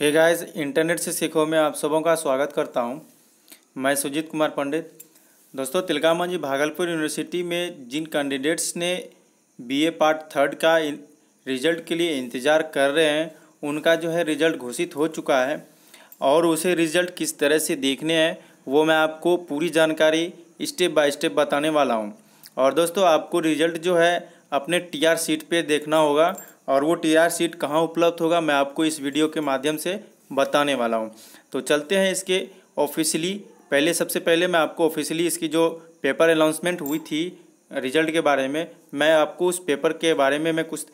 hey guys internet से सीखो में आप सबों का स्वागत करता हूं मैं सुजीत कुमार पंडित दोस्तों तिलकामा जी भागलपुर यूनिवर्सिटी में जिन कैंडिडेट्स ने बीए पार्ट थर्ड का रिजल्ट के लिए इंतज़ार कर रहे हैं उनका जो है रिजल्ट घोषित हो चुका है और उसे रिजल्ट किस तरह से देखने हैं वो मैं आपको पूरी जानकारी स्टेप बाय स्टेप बताने वाला हूँ और दोस्तों आपको रिजल्ट जो है अपने आर सीट पर देखना होगा और वो टी आर सीट कहाँ उपलब्ध होगा मैं आपको इस वीडियो के माध्यम से बताने वाला हूँ तो चलते हैं इसके ऑफिशियली पहले सबसे पहले मैं आपको ऑफिशियली इसकी जो पेपर अनाउंसमेंट हुई थी रिजल्ट के बारे में मैं आपको उस पेपर के बारे में मैं कुछ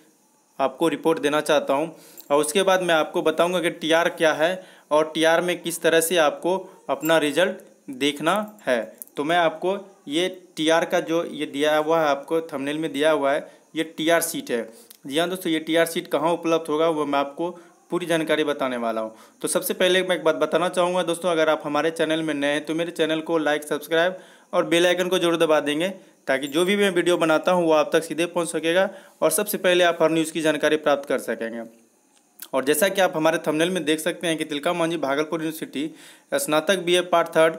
आपको रिपोर्ट देना चाहता हूँ और उसके बाद मैं आपको बताऊँगा कि आर क्या है और आर में किस तरह से आपको अपना रिजल्ट देखना है तो मैं आपको ये आर का जो ये दिया हुआ है आपको थंबनेल में दिया हुआ है ये आर सीट है जी हाँ दोस्तों ये टी आर सीट कहाँ उपलब्ध होगा वो मैं आपको पूरी जानकारी बताने वाला हूँ तो सबसे पहले मैं एक बात बताना चाहूँगा दोस्तों अगर आप हमारे चैनल में नए हैं तो मेरे चैनल को लाइक सब्सक्राइब और बेल आइकन को जरूर दबा देंगे ताकि जो भी मैं वीडियो बनाता हूँ वो आप तक सीधे पहुँच सकेगा और सबसे पहले आप हर न्यूज़ की जानकारी प्राप्त कर सकेंगे और जैसा कि आप हमारे थंबनेल में देख सकते हैं कि तिलका मांझी भागलपुर यूनिवर्सिटी स्नातक ए पार्ट थर्ड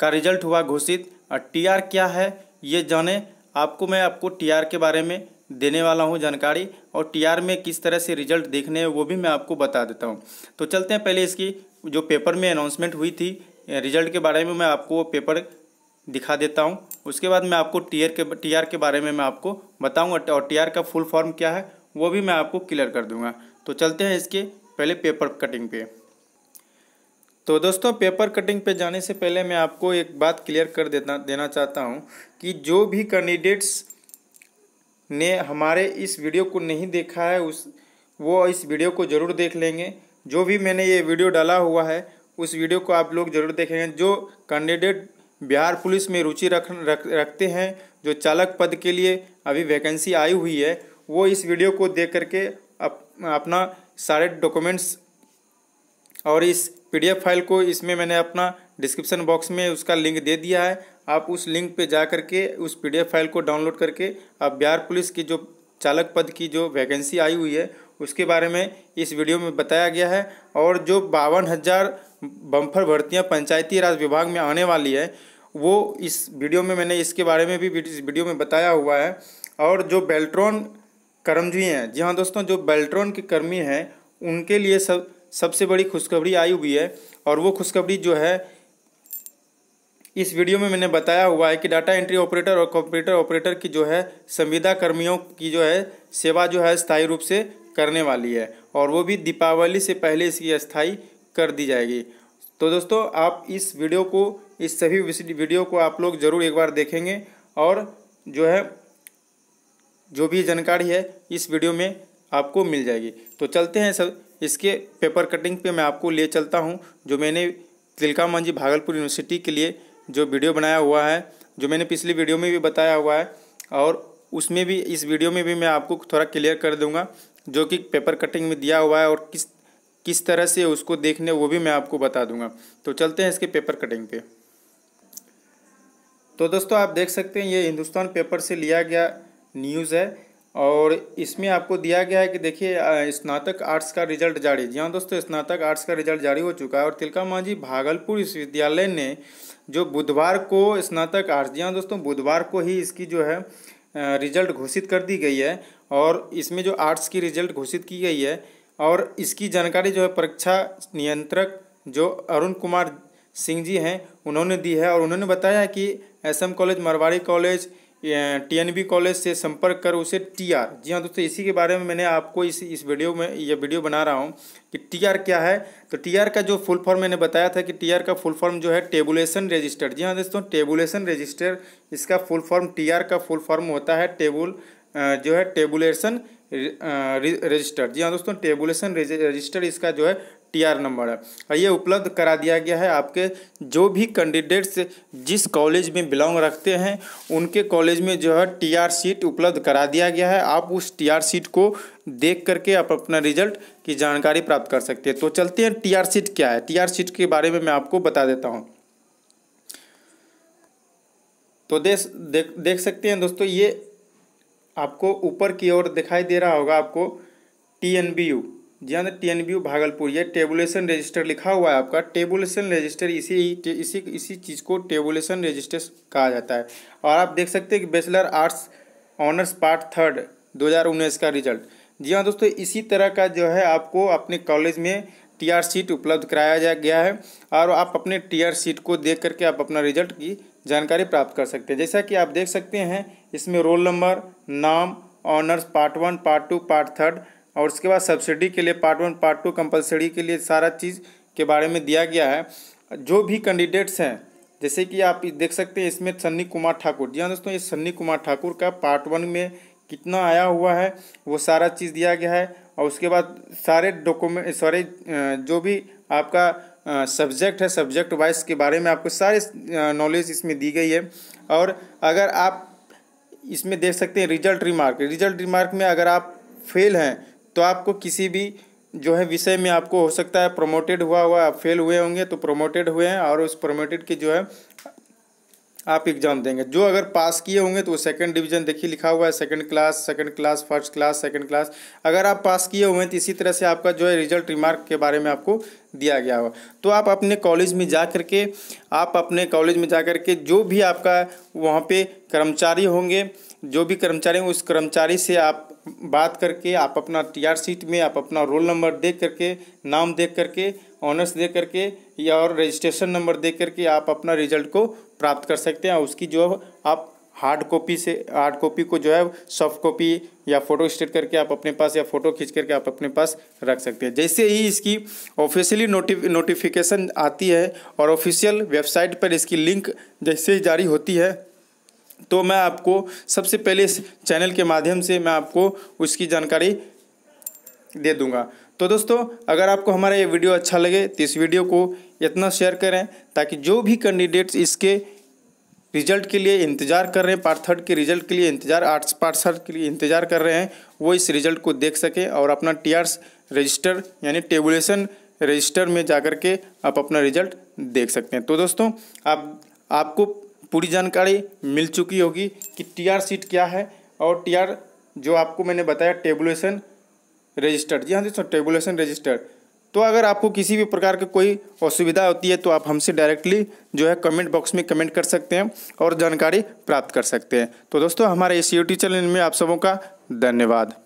का रिजल्ट हुआ घोषित और आर क्या है ये जाने आपको मैं आपको आर के बारे में देने वाला हूँ जानकारी और टी में किस तरह से रिजल्ट देखने हैं वो भी मैं आपको बता देता हूँ तो चलते हैं पहले इसकी जो पेपर में अनाउंसमेंट हुई थी रिजल्ट के बारे में मैं आपको पेपर दिखा देता हूँ उसके बाद मैं आपको टीयर के टीआर के बारे में मैं आपको बताऊँगा और टीआर का फुल फॉर्म क्या है वो भी मैं आपको क्लियर कर दूँगा तो चलते हैं इसके पहले पेपर कटिंग पे तो दोस्तों पेपर कटिंग पे जाने से पहले मैं आपको एक बात क्लियर कर देना देना चाहता हूँ कि जो भी कैंडिडेट्स ने हमारे इस वीडियो को नहीं देखा है उस वो इस वीडियो को ज़रूर देख लेंगे जो भी मैंने ये वीडियो डाला हुआ है उस वीडियो को आप लोग ज़रूर देखेंगे जो कैंडिडेट बिहार पुलिस में रुचि रख, रख रखते हैं जो चालक पद के लिए अभी वैकेंसी आई हुई है वो इस वीडियो को देख करके अप, अपना सारे डॉक्यूमेंट्स और इस पीडीएफ फाइल को इसमें मैंने अपना डिस्क्रिप्शन बॉक्स में उसका लिंक दे दिया है आप उस लिंक पे जा करके उस पीडीएफ फाइल को डाउनलोड करके आप बिहार पुलिस की जो चालक पद की जो वैकेंसी आई हुई है उसके बारे में इस वीडियो में बताया गया है और जो बावन हज़ार बम्फर भर्तियाँ पंचायती राज विभाग में आने वाली है वो इस वीडियो में मैंने इसके बारे में भी इस वीडियो में बताया हुआ है और जो बेल्ट्रॉन कर्मजी हैं जी हाँ दोस्तों जो बेल्ट्रॉन के कर्मी हैं उनके लिए सब सबसे बड़ी खुशखबरी आई हुई है और वो खुशखबरी जो है इस वीडियो में मैंने बताया हुआ है कि डाटा एंट्री ऑपरेटर और कंप्यूटर ऑपरेटर की जो है संविदा कर्मियों की जो है सेवा जो है स्थायी रूप से करने वाली है और वो भी दीपावली से पहले इसकी स्थायी कर दी जाएगी तो दोस्तों आप इस वीडियो को इस सभी वीडियो को आप लोग ज़रूर एक बार देखेंगे और जो है जो भी जानकारी है इस वीडियो में आपको मिल जाएगी तो चलते हैं सर इसके पेपर कटिंग पे मैं आपको ले चलता हूँ जो मैंने तिलका मांझी भागलपुर यूनिवर्सिटी के लिए जो वीडियो बनाया हुआ है जो मैंने पिछली वीडियो में भी बताया हुआ है और उसमें भी इस वीडियो में भी मैं आपको थोड़ा क्लियर कर दूंगा जो कि पेपर कटिंग में दिया हुआ है और किस किस तरह से उसको देखने वो भी मैं आपको बता दूंगा तो चलते हैं इसके पेपर कटिंग पे तो दोस्तों आप देख सकते हैं ये हिंदुस्तान पेपर से लिया गया न्यूज़ है और इसमें आपको दिया गया है कि देखिए स्नातक आर्ट्स का रिजल्ट जारी जी हाँ दोस्तों स्नातक आर्ट्स का रिजल्ट जारी हो चुका है और तिलका मांझी भागलपुर विश्वविद्यालय ने जो बुधवार को स्नातक आर्ट्स जी हाँ दोस्तों बुधवार को ही इसकी जो है रिजल्ट घोषित कर दी गई है और इसमें जो आर्ट्स की रिजल्ट घोषित की गई है और इसकी जानकारी जो है परीक्षा नियंत्रक जो अरुण कुमार सिंह जी हैं उन्होंने दी है और उन्होंने बताया कि S M college Marwari college TNB college से संपर्क कर उसे टीआर जी हाँ दोस्तों इसी के बारे में मैंने आपको इस इस वीडियो में यह वीडियो बना रहा हूँ कि टीआर क्या है तो टीआर का जो फुल फॉर्म मैंने बताया था कि टीआर का फुल फॉर्म जो है टेबुलेशन रजिस्टर जी हाँ दोस्तों टेबुलेशन रजिस्टर इसका फुल फॉर्म आर का फुल फॉर्म होता है टेबुल जो है टेबुलेशन रजिस्टर जी हाँ दोस्तों टेबुलेशन रजिस्टर इसका जो है टीआर नंबर है और ये उपलब्ध करा दिया गया है आपके जो भी कैंडिडेट्स जिस कॉलेज में बिलोंग रखते हैं उनके कॉलेज में जो है टीआर सीट उपलब्ध करा दिया गया है आप उस टीआर सीट को देख करके आप अपना रिजल्ट की जानकारी प्राप्त कर सकते हैं तो चलते हैं आर सीट क्या है आर सीट के बारे में मैं आपको बता देता हूँ तो देख देख सकते हैं दोस्तों ये आपको ऊपर की ओर दिखाई दे रहा होगा आपको टी एन बी यू ध्यान दें टी व्यू भागलपुर ये टेबुलेशन रजिस्टर लिखा हुआ है आपका टेबुलेशन रजिस्टर इसी इसी इसी चीज़ को टेबुलेशन रजिस्टर कहा जाता है और आप देख सकते हैं कि bachelor arts honours part third 2019 का रिजल्ट जी हाँ दोस्तों इसी तरह का जो है आपको अपने कॉलेज में टी आर सीट उपलब्ध कराया जा गया है और आप अपने टी आर सीट को देख करके आप अपना रिजल्ट की जानकारी प्राप्त कर सकते हैं जैसा कि आप देख सकते हैं इसमें रोल नंबर नाम honours part one part two part third और उसके बाद सब्सिडी के लिए part one part two compulsory के लिए सारा चीज़ के बारे में दिया गया है जो भी कैंडिडेट्स हैं जैसे कि आप देख सकते हैं इसमें सन्नी कुमार ठाकुर जी हाँ दोस्तों ये सन्नी कुमार ठाकुर का पार्ट वन में कितना आया हुआ है वो सारा चीज़ दिया गया है और उसके बाद सारे डॉक्यूमेंट सारे जो भी आपका सब्जेक्ट है सब्जेक्ट वाइज के बारे में आपको सारे नॉलेज इसमें दी गई है और अगर आप इसमें देख सकते हैं रिजल्ट रिमार्क रिजल्ट रिमार्क में अगर आप फेल हैं तो आपको किसी भी जो है विषय में आपको हो सकता है प्रमोटेड हुआ हुआ आप फेल हुए होंगे तो प्रमोटेड हुए हैं और उस प्रमोटेड की जो है आप एग्ज़ाम देंगे जो अगर पास किए होंगे तो सेकंड डिवीजन देखिए लिखा हुआ है second class second class first class second class अगर आप पास किए हुए हैं तो इसी तरह से आपका जो है रिजल्ट रिमार्क के बारे में आपको दिया गया होगा तो आप अपने कॉलेज में जा कर के आप अपने कॉलेज में जा कर के जो भी आपका वहाँ पे कर्मचारी होंगे जो भी कर्मचारी होंगे उस कर्मचारी से आप बात करके आप अपना टीआर सीट में आप अपना रोल नंबर देख करके नाम देख करके ऑनर्स दे करके या और रजिस्ट्रेशन नंबर देख करके आप अपना रिजल्ट को प्राप्त कर सकते हैं उसकी जो आप हार्ड कॉपी से हार्ड कॉपी को जो है सॉफ्ट कॉपी या फ़ोटो स्टेट करके आप अपने पास या फ़ोटो खींच करके आप अपने पास रख सकते हैं जैसे ही इसकी ऑफिशियली नोटिफिकेशन आती है और ऑफिशियल वेबसाइट पर इसकी लिंक जैसे ही जारी होती है तो मैं आपको सबसे पहले इस चैनल के माध्यम से मैं आपको उसकी जानकारी दे दूंगा तो दोस्तों अगर आपको हमारा ये वीडियो अच्छा लगे तो इस वीडियो को इतना शेयर करें ताकि जो भी कैंडिडेट्स इसके रिजल्ट के लिए इंतज़ार कर रहे हैं पार्ट थर्ड के रिजल्ट के लिए इंतज़ार आर्ट्स पार्ट थर्ड के लिए इंतज़ार कर रहे हैं वो इस रिजल्ट को देख सकें और अपना टी रजिस्टर यानी टेबुलेशन रजिस्टर में जा कर के आप अपना रिजल्ट देख सकते हैं तो दोस्तों आप आपको पूरी जानकारी मिल चुकी होगी कि टीआर सीट क्या है और टीआर जो आपको मैंने बताया टेबुलेशन रजिस्टर जी हाँ सर टेबुलेशन रजिस्टर तो अगर आपको किसी भी प्रकार की कोई असुविधा होती है तो आप हमसे डायरेक्टली जो है कमेंट बॉक्स में कमेंट कर सकते हैं और जानकारी प्राप्त कर सकते हैं तो दोस्तों हमारे इस यूट्यूब चैनल में आप सबों का धन्यवाद